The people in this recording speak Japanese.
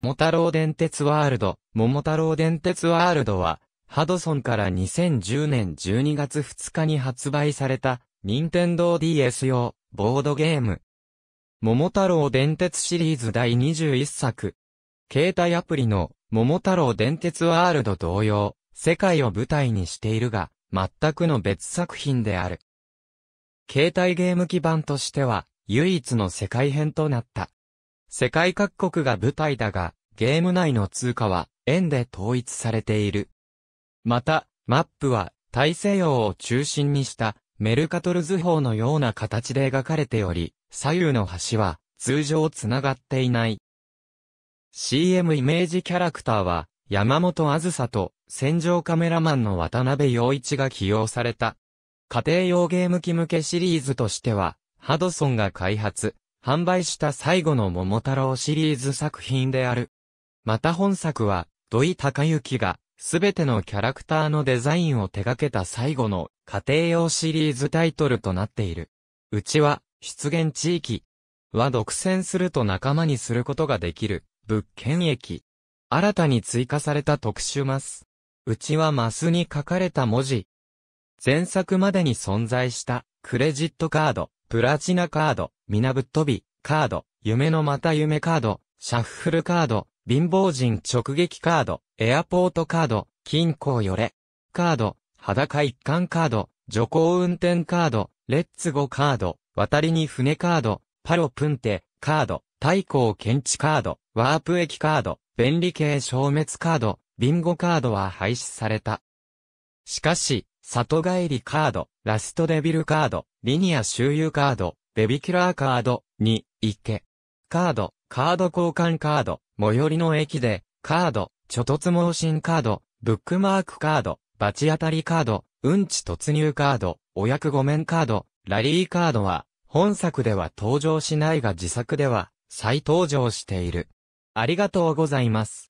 桃太郎電鉄ワールド、桃太郎電鉄ワールドは、ハドソンから2010年12月2日に発売された、任天堂 DS 用、ボードゲーム。桃太郎電鉄シリーズ第21作。携帯アプリの、桃太郎電鉄ワールド同様、世界を舞台にしているが、全くの別作品である。携帯ゲーム基盤としては、唯一の世界編となった。世界各国が舞台だが、ゲーム内の通貨は円で統一されている。また、マップは大西洋を中心にしたメルカトル図法のような形で描かれており、左右の端は通常つながっていない。CM イメージキャラクターは山本あずさと戦場カメラマンの渡辺陽一が起用された。家庭用ゲーム機向けシリーズとしては、ハドソンが開発、販売した最後の桃太郎シリーズ作品である。また本作は、土井隆之が、すべてのキャラクターのデザインを手掛けた最後の家庭用シリーズタイトルとなっている。うちは、出現地域は独占すると仲間にすることができる物件駅。新たに追加された特殊マス。うちはマスに書かれた文字。前作までに存在したクレジットカード、プラチナカード、みなぶっ飛び、カード、夢のまた夢カード、シャッフルカード、貧乏人直撃カード、エアポートカード、金庫よれ、カード、裸一貫カード、徐行運転カード、レッツゴカード、渡りに船カード、パロプンテ、カード、太鼓検知カード、ワープ駅カード、便利系消滅カード、ビンゴカードは廃止された。しかし、里帰りカード、ラストデビルカード、リニア周遊カード、ベビキラーカード、に、行け。カード、カード交換カード、最寄りの駅で、カード、ちょとつ盲信カード、ブックマークカード、罰当たりカード、うんち突入カード、お役御免カード、ラリーカードは、本作では登場しないが自作では、再登場している。ありがとうございます。